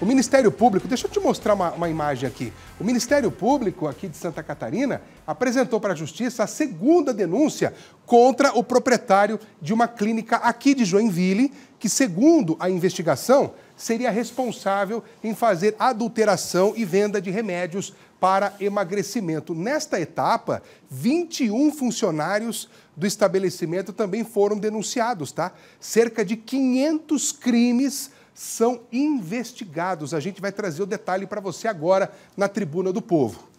O Ministério Público, deixa eu te mostrar uma, uma, imagem aqui. O Ministério Público aqui de Santa Catarina apresentou para a Justiça a segunda denúncia contra o proprietário de uma clínica aqui de Joinville, que, segundo a investigação, seria responsável em fazer adulteração e venda de remédios para emagrecimento. Nesta etapa, 21 funcionários do estabelecimento também foram denunciados, tá? Cerca de 500 crimes são investigados. A gente vai trazer o detalhe para você agora na Tribuna do Povo.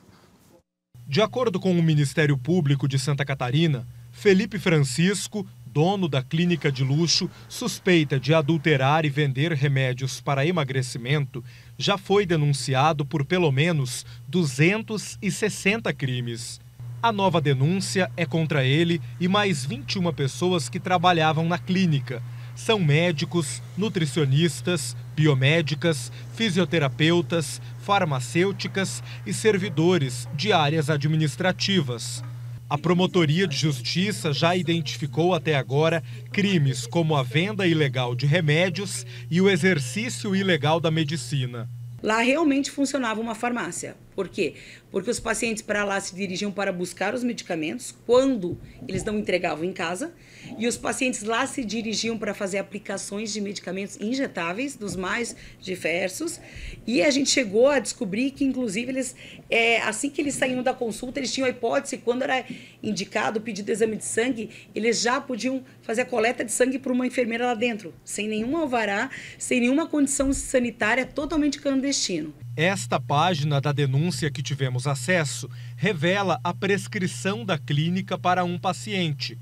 De acordo com o Ministério Público de Santa Catarina, Felipe Francisco, dono da clínica de luxo, suspeita de adulterar e vender remédios para emagrecimento, já foi denunciado por pelo menos 260 crimes. A nova denúncia é contra ele e mais 21 pessoas que trabalhavam na clínica são médicos, nutricionistas, biomédicas, fisioterapeutas, farmacêuticas e servidores de áreas administrativas. A Promotoria de Justiça já identificou até agora crimes como a venda ilegal de remédios e o exercício ilegal da medicina. Lá realmente funcionava uma farmácia. Por quê? Porque os pacientes para lá se dirigiam para buscar os medicamentos quando eles não entregavam em casa, e os pacientes lá se dirigiam para fazer aplicações de medicamentos injetáveis, dos mais diversos, e a gente chegou a descobrir que, inclusive, eles, é, assim que eles saíam da consulta, eles tinham a hipótese, quando era indicado, pedido exame de sangue, eles já podiam fazer a coleta de sangue para uma enfermeira lá dentro, sem nenhum alvará, sem nenhuma condição sanitária, totalmente clandestino. Esta página da denúncia denúncia que tivemos acesso revela a prescrição da clínica para um paciente.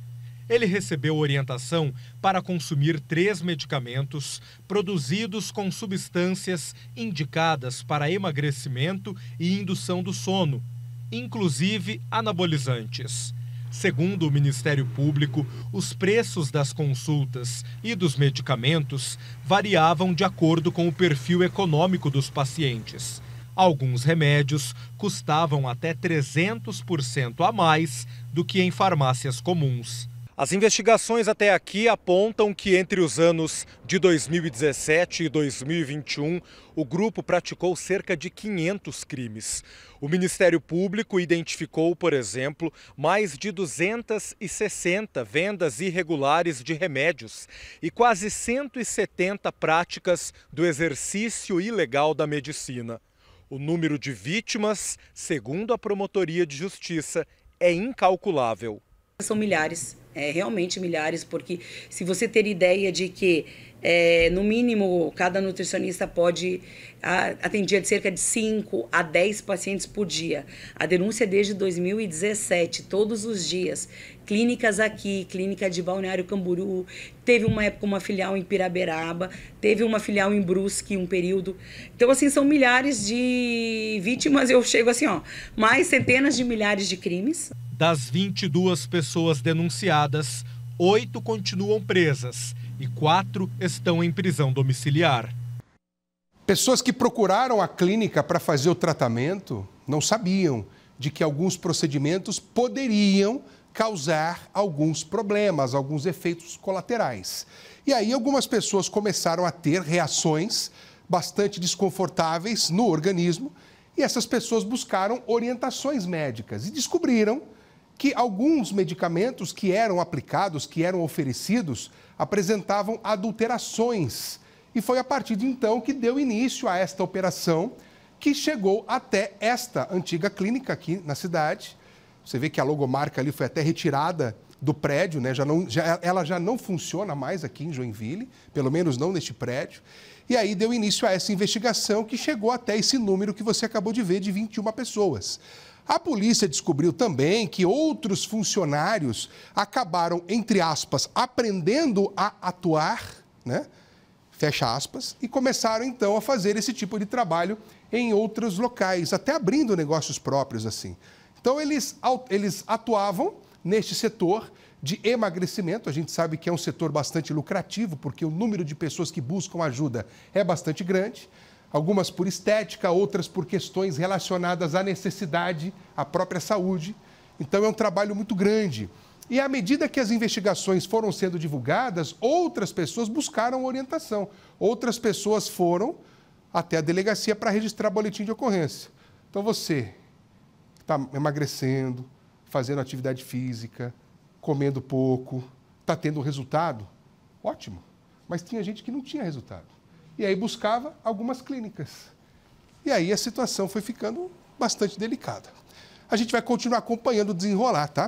Ele recebeu orientação para consumir três medicamentos produzidos com substâncias indicadas para emagrecimento e indução do sono, inclusive anabolizantes. Segundo o Ministério Público, os preços das consultas e dos medicamentos variavam de acordo com o perfil econômico dos pacientes. Alguns remédios custavam até 300% a mais do que em farmácias comuns. As investigações até aqui apontam que entre os anos de 2017 e 2021, o grupo praticou cerca de 500 crimes. O Ministério Público identificou, por exemplo, mais de 260 vendas irregulares de remédios e quase 170 práticas do exercício ilegal da medicina. O número de vítimas, segundo a Promotoria de Justiça, é incalculável. São milhares, é, realmente milhares, porque se você ter ideia de que é, no mínimo, cada nutricionista pode atender cerca de 5 a 10 pacientes por dia. A denúncia é desde 2017, todos os dias. Clínicas aqui, clínica de Balneário Camburu teve uma época uma filial em Piraberaba, teve uma filial em Brusque um período. Então, assim, são milhares de vítimas, eu chego assim, ó, mais centenas de milhares de crimes. Das 22 pessoas denunciadas, oito continuam presas e quatro estão em prisão domiciliar. Pessoas que procuraram a clínica para fazer o tratamento não sabiam de que alguns procedimentos poderiam causar alguns problemas, alguns efeitos colaterais. E aí algumas pessoas começaram a ter reações bastante desconfortáveis no organismo e essas pessoas buscaram orientações médicas e descobriram que alguns medicamentos que eram aplicados, que eram oferecidos, apresentavam adulterações. E foi a partir de então que deu início a esta operação, que chegou até esta antiga clínica aqui na cidade. Você vê que a logomarca ali foi até retirada do prédio, né? já não, já, ela já não funciona mais aqui em Joinville, pelo menos não neste prédio. E aí deu início a essa investigação que chegou até esse número que você acabou de ver de 21 pessoas. A polícia descobriu também que outros funcionários acabaram, entre aspas, aprendendo a atuar, né? Fecha aspas, e começaram então a fazer esse tipo de trabalho em outros locais, até abrindo negócios próprios assim. Então, eles, eles atuavam neste setor de emagrecimento. A gente sabe que é um setor bastante lucrativo, porque o número de pessoas que buscam ajuda é bastante grande algumas por estética, outras por questões relacionadas à necessidade, à própria saúde. Então é um trabalho muito grande. E à medida que as investigações foram sendo divulgadas, outras pessoas buscaram orientação. Outras pessoas foram até a delegacia para registrar boletim de ocorrência. Então você está emagrecendo, fazendo atividade física, comendo pouco, está tendo resultado? Ótimo. Mas tinha gente que não tinha resultado. E aí buscava algumas clínicas. E aí a situação foi ficando bastante delicada. A gente vai continuar acompanhando o desenrolar, tá?